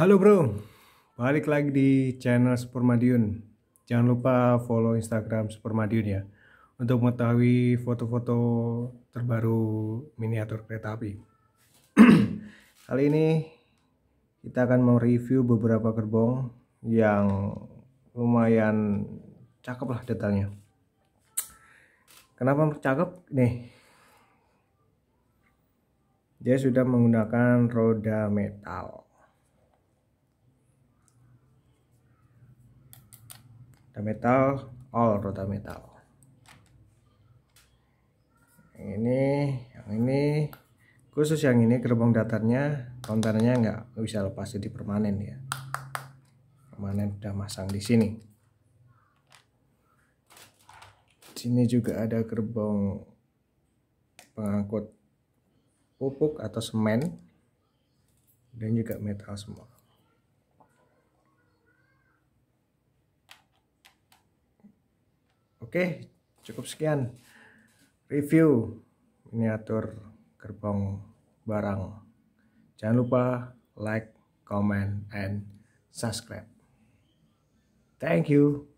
Halo bro, balik lagi di channel Super Madiun. Jangan lupa follow Instagram Super Madiun ya untuk mengetahui foto-foto terbaru miniatur kereta api. Kali ini kita akan mereview beberapa gerbong yang lumayan cakep lah detailnya. Kenapa cakep? Nih, dia sudah menggunakan roda metal metal all metal yang ini yang ini khusus yang ini gerbong datarnya konternya nggak bisa lepas jadi permanen ya permanen udah masang di sini Di sini juga ada gerbong pengangkut pupuk atau semen dan juga metal semua Oke, cukup sekian review miniatur gerbong barang. Jangan lupa like, comment, and subscribe. Thank you.